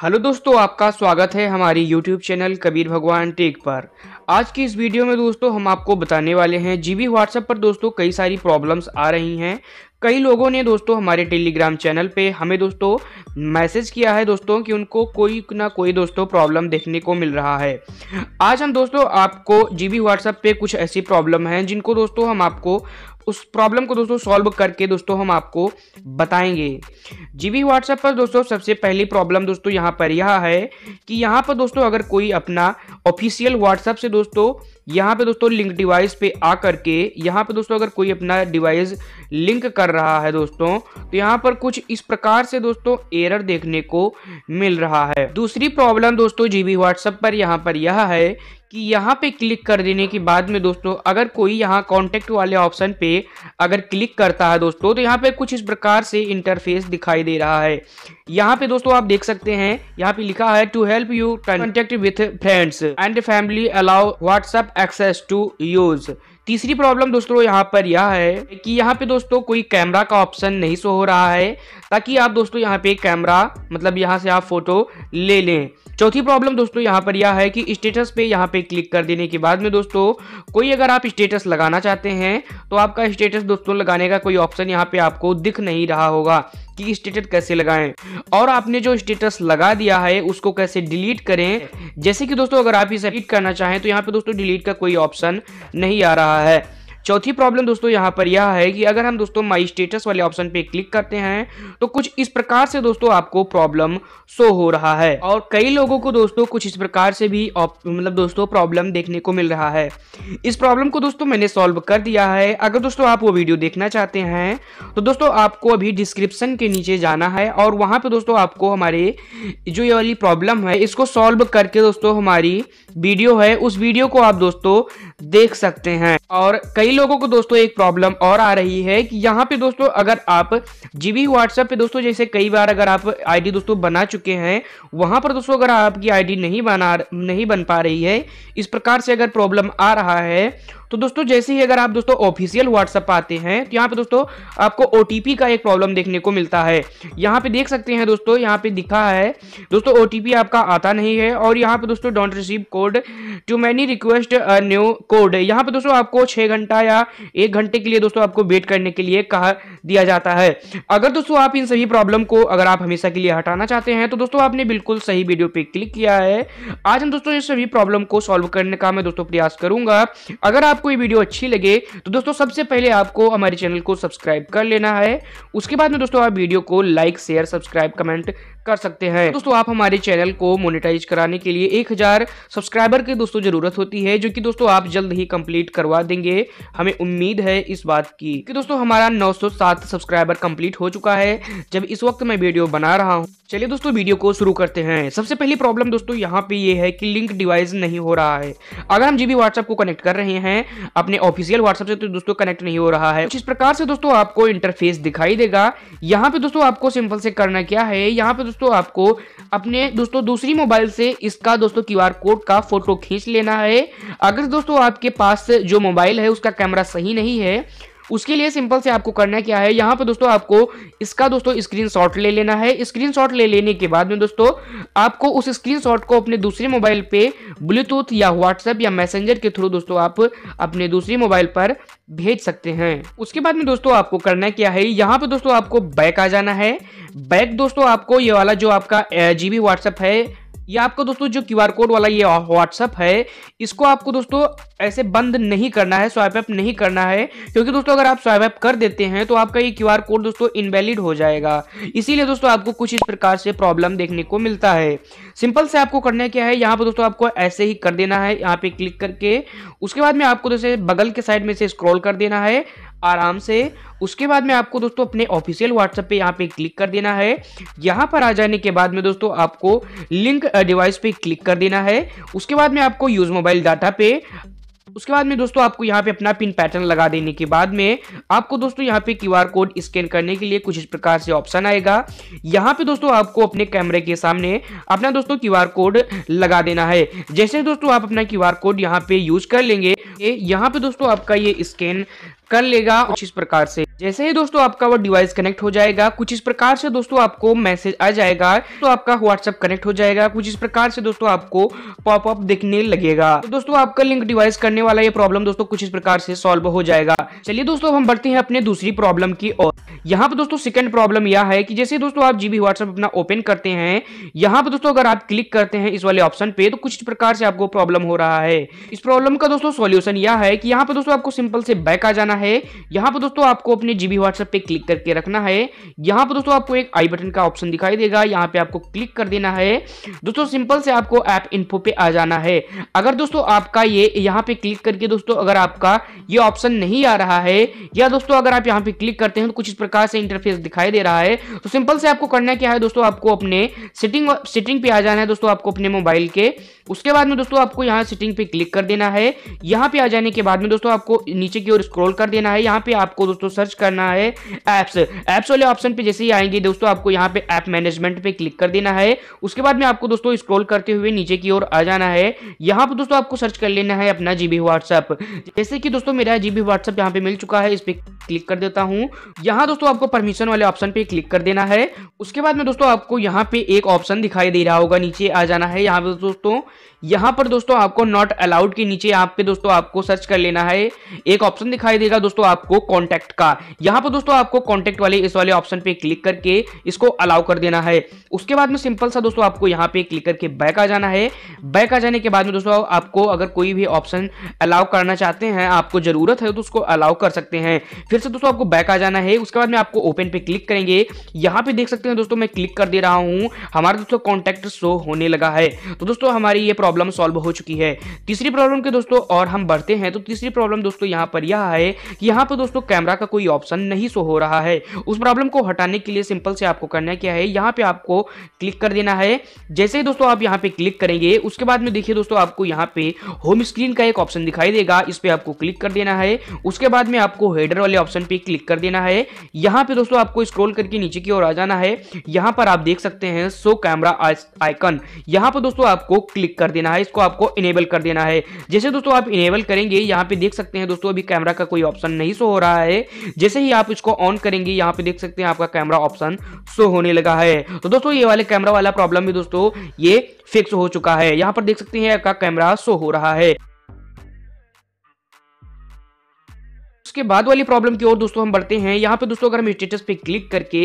hello दोस्तों आपका स्वागत है हमारी यूट्यूब चैनल कबीर भगवान टेक पर आज की इस वीडियो में दोस्तों हम आपको बताने वाले हैं जी बी व्हाट्सएप पर दोस्तों कई सारी प्रॉब्लम्स आ रही हैं कई लोगों ने दोस्तों हमारे टेलीग्राम चैनल पे हमें दोस्तों मैसेज किया है दोस्तों कि उनको कोई ना कोई दोस्तों प्रॉब्लम देखने को मिल रहा है आज हम दोस्तों आपको जी बी व्हाट्सएप पर कुछ ऐसी प्रॉब्लम हैं जिनको दोस्तों हम आपको उस प्रॉब्लम को दोस्तों सॉल्व करके दोस्तों हम आपको बताएंगे जीबी व्हाट्सएप पर दोस्तों सबसे पहली प्रॉब्लम दोस्तों यहाँ पर यह है कि यहाँ पर दोस्तों अगर कोई अपना ऑफिशियल व्हाट्सएप से दोस्तों यहाँ पे दोस्तों लिंक डिवाइस पे आ करके यहाँ पे दोस्तों अगर कोई अपना डिवाइस लिंक कर रहा है दोस्तों तो यहाँ पर कुछ इस प्रकार से दोस्तों एरर देखने को मिल रहा है दूसरी प्रॉब्लम दोस्तों जीबी व्हाट्सएप पर यहाँ पर यह है कि यहाँ पे क्लिक कर देने के बाद में दोस्तों अगर कोई यहाँ कॉन्टेक्ट वाले ऑप्शन पे अगर क्लिक करता है दोस्तों तो यहाँ पे कुछ इस प्रकार से इंटरफेस दिखाई दे रहा है यहाँ पे दोस्तों आप देख सकते हैं यहाँ पे लिखा है to help you contact with friends and family allow WhatsApp access to use तीसरी प्रॉब्लम दोस्तों यहाँ पर यह है कि यहाँ पे दोस्तों कोई कैमरा का ऑप्शन नहीं शो हो रहा है ताकि आप दोस्तों यहाँ पे कैमरा मतलब यहाँ से आप फोटो ले लें चौथी प्रॉब्लम दोस्तों यहाँ पर यह है कि स्टेटस पे यहाँ पे क्लिक कर देने के बाद में दोस्तों कोई अगर आप स्टेटस लगाना चाहते हैं तो आपका स्टेटस दोस्तों लगाने का कोई ऑप्शन यहाँ पे आपको दिख नहीं रहा होगा कि स्टेटस कैसे लगाएं और आपने जो स्टेटस लगा दिया है उसको कैसे डिलीट करें जैसे कि दोस्तों अगर आप इसे एडिट करना चाहें तो यहाँ पे दोस्तों डिलीट का कोई ऑप्शन नहीं आ रहा है चौथी प्रॉब्लम दोस्तों यहाँ पर यह है कि अगर हम दोस्तों माई स्टेटस वाले ऑप्शन पे क्लिक करते हैं तो कुछ इस प्रकार से दोस्तों आपको प्रॉब्लम शो हो रहा है और कई लोगों को दोस्तों कुछ इस प्रकार से भी मतलब दोस्तों प्रॉब्लम देखने को मिल रहा है इस प्रॉब्लम को दोस्तों मैंने सॉल्व कर दिया है अगर दोस्तों आप वो वीडियो देखना चाहते हैं तो दोस्तों आपको अभी डिस्क्रिप्शन के नीचे जाना है और वहाँ पे दोस्तों आपको हमारे जो ये वाली प्रॉब्लम है इसको सॉल्व करके दोस्तों हमारी वीडियो है उस वीडियो को आप दोस्तों देख सकते हैं और कई लोगों को दोस्तों एक प्रॉब्लम और आ रही है कि यहाँ पे दोस्तों अगर आप जी बी व्हाट्सएप पे दोस्तों जैसे कई बार अगर आप आईडी दोस्तों बना चुके हैं वहाँ पर दोस्तों अगर आपकी आईडी नहीं बना नहीं बन पा रही है इस प्रकार से अगर प्रॉब्लम आ रहा है तो दोस्तों जैसे ही अगर आप दोस्तों ऑफिशियल व्हाट्सअप आते हैं तो यहाँ पे दोस्तों आपको ओ का एक प्रॉब्लम देखने को मिलता है यहाँ पे देख सकते हैं दोस्तों यहाँ पे दिखा है दोस्तों ओ आपका आता नहीं है और यहाँ पे दोस्तों don't receive code too many request new code यहाँ पे दोस्तों आपको छः घंटा या एक घंटे के लिए दोस्तों आपको वेट करने के लिए कहा दिया जाता है अगर दोस्तों आप इन सभी प्रॉब्लम को अगर आप हमेशा के लिए हटाना चाहते हैं तो दोस्तों आपने बिल्कुल सही वीडियो पे क्लिक किया है आज हम दोस्तों इन सभी प्रॉब्लम को सॉल्व करने का मैं दोस्तों प्रयास करूंगा अगर आप आपको ये वीडियो अच्छी लगे तो दोस्तों सबसे पहले आपको हमारे चैनल को सब्सक्राइब कर लेना है उसके बाद में दोस्तों आप वीडियो को लाइक शेयर सब्सक्राइब कमेंट कर सकते हैं दोस्तों आप हमारे चैनल को मोनिटाइज कराने के लिए एक हजार सब्सक्राइबर की दोस्तों जरूरत होती है जो कि दोस्तों आप जल्द ही कंप्लीट करवा देंगे हमें उम्मीद है इस बात की कि दोस्तों हमारा 907 सब्सक्राइबर कंप्लीट हो चुका है जब इस वक्त मैं वीडियो बना रहा हूँ चलिए दोस्तों वीडियो को शुरू करते हैं सबसे पहली प्रॉब्लम दोस्तों यहाँ पे ये है कि लिंक डिवाइस नहीं हो रहा है अगर हम जीबी व्हाट्सएप को कनेक्ट कर रहे हैं अपने ऑफिशियल व्हाट्सएप से तो दोस्तों कनेक्ट नहीं हो रहा है इस प्रकार से दोस्तों आपको इंटरफेस दिखाई देगा यहाँ पे दोस्तों आपको सिंपल से करना क्या है यहाँ पे दोस्तों आपको अपने दोस्तों दूसरी मोबाइल से इसका दोस्तों क्यू कोड का फोटो खींच लेना है अगर दोस्तों आपके पास जो मोबाइल है उसका कैमरा सही नहीं है उसके लिए सिंपल से आपको करना क्या है यहाँ पर दोस्तों आपको इसका दोस्तों स्क्रीन ले लेना है स्क्रीन ले लेने के बाद में दोस्तों आपको उस स्क्रीन को अपने दूसरे मोबाइल पे ब्लूटूथ या व्हाट्सएप या मैसेंजर के थ्रू दोस्तों आप अपने दूसरे मोबाइल पर भेज सकते हैं उसके बाद में दोस्तों आपको करना क्या है यहाँ पे दोस्तों आपको बैक आ जाना है बैक दोस्तों आपको ये वाला जो आपका जीबी व्हाट्सएप है ये आपको दोस्तों जो क्यू कोड वाला ये व्हाट्सअप है इसको आपको दोस्तों ऐसे बंद नहीं करना है स्वाइप ऐप नहीं करना है क्योंकि दोस्तों अगर आप स्वाइप अप कर देते हैं तो आपका ये क्यू कोड दोस्तों इनवैलिड हो जाएगा इसीलिए दोस्तों आपको कुछ इस प्रकार से प्रॉब्लम देखने को मिलता है सिंपल से आपको करना क्या है यहाँ पर दोस्तों आपको ऐसे ही कर देना है यहाँ पे क्लिक करके उसके बाद में आपको दोस्तों बगल के साइड में से स्क्रॉल कर देना है आराम से उसके बाद में आपको दोस्तों अपने ऑफिशियल व्हाट्सएप पे यहाँ पे क्लिक कर देना है यहाँ पर आ जाने के बाद में दोस्तों आपको लिंक डिवाइस पे क्लिक कर देना है उसके बाद में आपको यूज़ मोबाइल डाटा पे उसके बाद में दोस्तों आपको यहाँ पे अपना पिन पैटर्न लगा देने के बाद में आपको दोस्तों यहाँ पे क्यूआर कोड स्कैन करने के लिए कुछ इस प्रकार से ऑप्शन आएगा यहाँ पे दोस्तों आपको अपने कैमरे के सामने अपना दोस्तों क्यूआर कोड लगा देना है जैसे दोस्तों आप अपना क्यूआर कोड यहाँ पे यूज कर लेंगे यहाँ पे दोस्तों आपका ये स्कैन कर लेगा कुछ इस प्रकार से जैसे ही दोस्तों आपका वो डिवाइस कनेक्ट हो जाएगा कुछ इस प्रकार से दोस्तों आपको मैसेज आ जाएगा तो आपका व्हाट्सअप कनेक्ट हो जाएगा कुछ इस प्रकार से दोस्तों आपको पॉपअप दिखने लगेगा तो दोस्तों आपका लिंक डिवाइस करने वाला ये प्रॉब्लम दोस्तों कुछ इस प्रकार से सॉल्व हो जाएगा चलिए दोस्तों हम बढ़ते हैं अपने दूसरी प्रॉब्लम की और यहाँ पर दोस्तों सेकंड प्रॉब्लम यह है कि जैसे दोस्तों आप जीबी व्हाट्सएप अपना ओपन करते हैं यहाँ पर दोस्तों अगर आप क्लिक करते हैं इस वाले ऑप्शन पे तो कुछ प्रकार से आपको प्रॉब्लम हो रहा है इस प्रॉब्लम का दोस्तों सोल्यूशन यह है कि यहाँ पर दोस्तों आपको सिंपल से बैक आ जाना है है यहाँ पर दोस्तों आपको अपने जीबी व्हाट्सएप पे क्लिक करके रखना है यहाँ पर दोस्तों आपको एक आई बटन का ऑप्शन दिखाई देगा यहाँ पे आपको क्लिक कर देना है दोस्तों सिंपल से आपको ऐप इन्फो पे आ जाना है अगर दोस्तों आपका ये यहाँ पे क्लिक करके दोस्तों अगर आपका ये ऑप्शन नहीं आ रहा है या दोस्तों अगर आप यहाँ पे क्लिक करते हैं तो कुछ इस प्रकार से इंटरफेस दिखाई दे रहा है तो सिंपल से आपको करना क्या है दोस्तों आपको अपने सेटिंग सेटिंग पे आ जाना है दोस्तों आपको अपने मोबाइल के उसके बाद में दोस्तों आपको यहाँ सेटिंग पे क्लिक कर देना है यहाँ पे आ जाने के बाद में दोस्तों आपको नीचे की ओर स्क्रॉल कर देना है यहाँ पे आपको दोस्तों सर्च करना है ऐप्स ऐप्स वाले ऑप्शन पे जैसे ही आएंगे दोस्तों आपको यहाँ पे ऐप मैनेजमेंट पे क्लिक कर देना है उसके बाद में आपको दोस्तों स्क्रॉल करते हुए नीचे की ओर आ जाना है यहाँ पर दोस्तों आपको सर्च कर लेना है अपना जीबी व्हाट्सएप जैसे कि दोस्तों मेरा जीबी व्हाट्सएप यहाँ पे मिल चुका है इस पर क्लिक कर देता हूँ यहाँ दोस्तों आपको परमिशन वाले ऑप्शन पे क्लिक कर देना है उसके बाद में दोस्तों आपको यहाँ पे एक ऑप्शन दिखाई दे रहा होगा नीचे आ जाना है यहाँ पे दोस्तों यहाँ पर दोस्तों आपको नॉट अलाउड के नीचे यहाँ पे दोस्तों आपको सर्च कर लेना है एक ऑप्शन दिखाई दे मिलेगा दोस्तों आपको कॉन्टैक्ट का यहाँ पर दोस्तों आपको कॉन्टैक्ट वाले इस वाले ऑप्शन पे क्लिक करके इसको अलाउ कर देना है उसके बाद में सिंपल सा दोस्तों आपको यहाँ पे क्लिक करके बैक आ जाना है बैक आ जाने के बाद में दोस्तों आपको अगर कोई भी ऑप्शन अलाउ करना चाहते हैं आपको जरूरत है तो उसको अलाउ कर सकते हैं फिर से दोस्तों आपको बैक आ जाना है उसके बाद में आपको ओपन पे क्लिक करेंगे यहाँ पे देख सकते हैं दोस्तों मैं क्लिक कर दे रहा हूँ हमारा दोस्तों कॉन्टैक्ट शो होने लगा है तो दोस्तों हमारी ये प्रॉब्लम सॉल्व हो चुकी है तीसरी प्रॉब्लम के दोस्तों और हम बढ़ते हैं तो तीसरी प्रॉब्लम दोस्तों यहाँ पर यह है यहाँ पर दोस्तों कैमरा का कोई ऑप्शन नहीं शो हो रहा है उस प्रॉब्लम को हटाने के लिए सिंपल से आपको करना क्या है यहाँ पे आपको क्लिक कर देना है जैसे ही दोस्तों आप यहाँ पे क्लिक करेंगे उसके बाद में देखिए दोस्तों आपको यहाँ पे होम स्क्रीन का एक ऑप्शन दिखाई देगा इस पर आपको क्लिक कर देना है उसके बाद में आपको हेडर वाले ऑप्शन पर क्लिक कर देना है यहाँ पे दोस्तों आपको स्क्रोल करके नीचे की ओर आ जाना है यहाँ पर आप देख सकते हैं सो कैमरा आइकन यहाँ पर दोस्तों आपको क्लिक कर देना है इसको आपको इनेबल कर देना है जैसे दोस्तों आप इनेबल करेंगे यहाँ पे देख सकते हैं दोस्तों अभी कैमरा का कोई ऑप्शन नहीं शो हो रहा है जैसे ही आप इसको ऑन करेंगे यहाँ पे देख सकते हैं आपका कैमरा ऑप्शन शो होने लगा है तो दोस्तों ये वाले कैमरा वाला प्रॉब्लम भी दोस्तों ये फिक्स हो चुका है यहाँ पर देख सकते हैं आपका कैमरा शो हो रहा है उसके बाद वाली प्रॉब्लम की ओर दोस्तों हम बढ़ते हैं यहाँ पे दोस्तों अगर हम स्टेटस पे क्लिक करके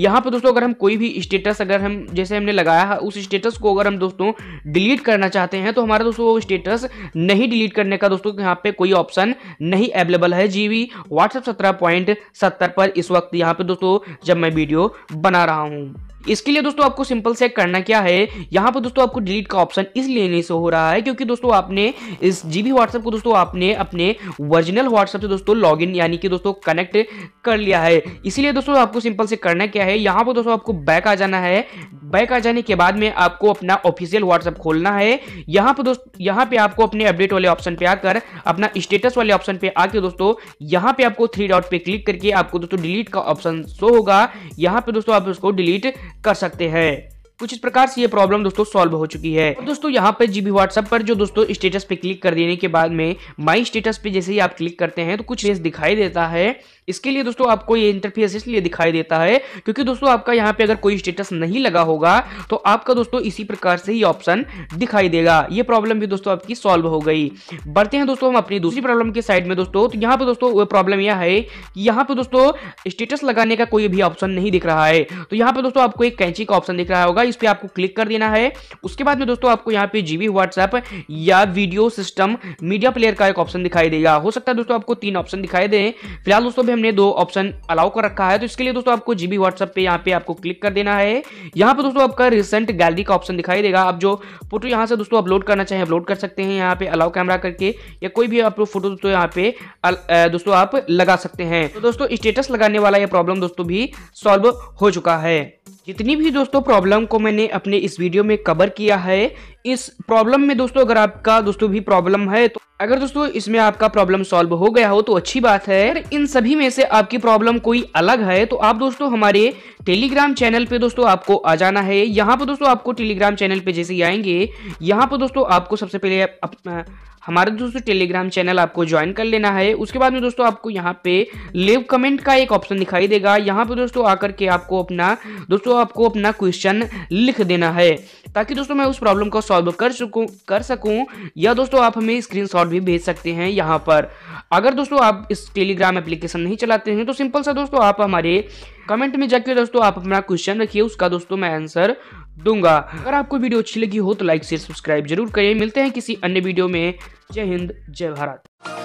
यहाँ पे दोस्तों अगर हम कोई भी स्टेटस अगर हम जैसे हमने लगाया है उस स्टेटस को अगर हम दोस्तों डिलीट करना चाहते हैं तो हमारा दोस्तों वो स्टेटस नहीं डिलीट करने का दोस्तों यहाँ पे कोई ऑप्शन नहीं अवेलेबल है जी वी व्हाट्सएप सत्रह पर इस वक्त यहाँ पे दोस्तों जब मैं वीडियो बना रहा हूँ इसके लिए दोस्तों आपको सिंपल से करना क्या है यहाँ पर दोस्तों आपको डिलीट का ऑप्शन इसलिए नहीं से हो रहा है क्योंकि दोस्तों आपने इस जीबी व्हाट्सएप को दोस्तों आपने अपने ओरिजिनल व्हाट्सएप से दोस्तों इन यानी कि दोस्तों कनेक्ट कर लिया है इसीलिए दोस्तों आपको सिंपल से करना क्या है यहाँ पर दोस्तों आपको बैक आ जाना है बैक आ जाने के बाद में आपको अपना ऑफिशियल व्हाट्सअप खोलना है यहाँ पर दोस्त यहाँ पे आपको अपने अपडेट वाले ऑप्शन पे आकर अपना स्टेटस वाले ऑप्शन पे आके दोस्तों यहाँ पे आपको थ्री डॉट पे क्लिक करके आपको दोस्तों डिलीट का ऑप्शन शो होगा यहाँ पे दोस्तों आप उसको डिलीट कर सकते हैं कुछ इस प्रकार से ये प्रॉब्लम दोस्तों सॉल्व हो चुकी है और दोस्तों यहाँ पे जीबी व्हाट्सअप पर जो दोस्तों स्टेटस पे क्लिक कर देने के बाद में माई स्टेटस पे जैसे ही आप क्लिक करते हैं तो कुछ रेस दिखाई देता है इसके लिए दोस्तों आपको ये इंटरफेस इसलिए दिखाई देता है क्योंकि दोस्तों आपका यहाँ पे अगर कोई स्टेटस नहीं लगा होगा तो आपका दोस्तों इसी प्रकार से ही ऑप्शन दिखाई देगा ये प्रॉब्लम भी दोस्तों आपकी सॉल्व हो गई बढ़ते हैं दोस्तों हम अपनी दूसरी प्रॉब्लम के साइड में दोस्तों तो यहाँ पे दोस्तों प्रॉब्लम यह है कि यहाँ पे दोस्तों स्टेटस लगाने का कोई भी ऑप्शन नहीं दिख रहा है तो यहाँ पे दोस्तों आपको एक कैंची का ऑप्शन दिख रहा होगा इस पर आपको क्लिक कर देना है उसके बाद में दोस्तों आपको यहाँ पे जीवी व्हाट्सएप या वीडियो सिस्टम मीडिया प्लेयर का एक ऑप्शन दिखाई देगा हो सकता है दोस्तों आपको तीन ऑप्शन दिखाई दे फिलहाल दोस्तों हमने दो ऑप्शन अलाउ कर रखा है तो इसके लिए दोस्तों आपको जीबी व्हाट्सएप पे यहाँ पे आपको क्लिक कर देना है यहाँ पे दोस्तों आपका रिसेंट गैलरी का ऑप्शन दिखाई देगा आप जो फोटो यहाँ से दोस्तों अपलोड करना चाहें अपलोड कर सकते हैं यहाँ पे अलाउ कैमरा करके या कोई भी आप फोटो दोस्तों यहाँ पे दोस्तों आप लगा सकते हैं तो दोस्तों स्टेटस लगाने वाला यह प्रॉब्लम दोस्तों भी सॉल्व हो चुका है जितनी भी दोस्तों प्रॉब्लम को मैंने अपने इस वीडियो में कवर किया है इस प्रॉब्लम में दोस्तों अगर आपका दोस्तों भी प्रॉब्लम है तो अगर दोस्तों इसमें आपका प्रॉब्लम सॉल्व हो गया हो तो अच्छी बात है इन सभी में से आपकी प्रॉब्लम कोई अलग है तो आप दोस्तों हमारे टेलीग्राम चैनल पे दोस्तों आपको आ जाना है यहाँ पर दोस्तों आपको टेलीग्राम चैनल पे जैसे ही आएंगे यहाँ पर दोस्तों आपको सबसे पहले अप, अ, हमारे दोस्तों टेलीग्राम चैनल आपको ज्वाइन कर लेना है उसके बाद में दोस्तों आपको यहाँ पे लिव कमेंट का एक ऑप्शन दिखाई देगा यहाँ पे दोस्तों आकर के आपको अपना दोस्तों आपको अपना क्वेश्चन लिख देना है ताकि दोस्तों मैं उस प्रॉब्लम को सॉल्व कर सकूँ कर सकूँ या दोस्तों आप हमें स्क्रीन भी भेज सकते हैं यहाँ पर अगर दोस्तों आप इस टेलीग्राम एप्लीकेशन नहीं चलाते हैं तो सिंपल सा दोस्तों आप हमारे कमेंट में जाके दोस्तों आप अपना क्वेश्चन रखिए उसका दोस्तों मैं आंसर दूंगा अगर आपको वीडियो अच्छी लगी हो तो लाइक शेयर सब्सक्राइब जरूर करें मिलते हैं किसी अन्य वीडियो में जय हिंद जय भारत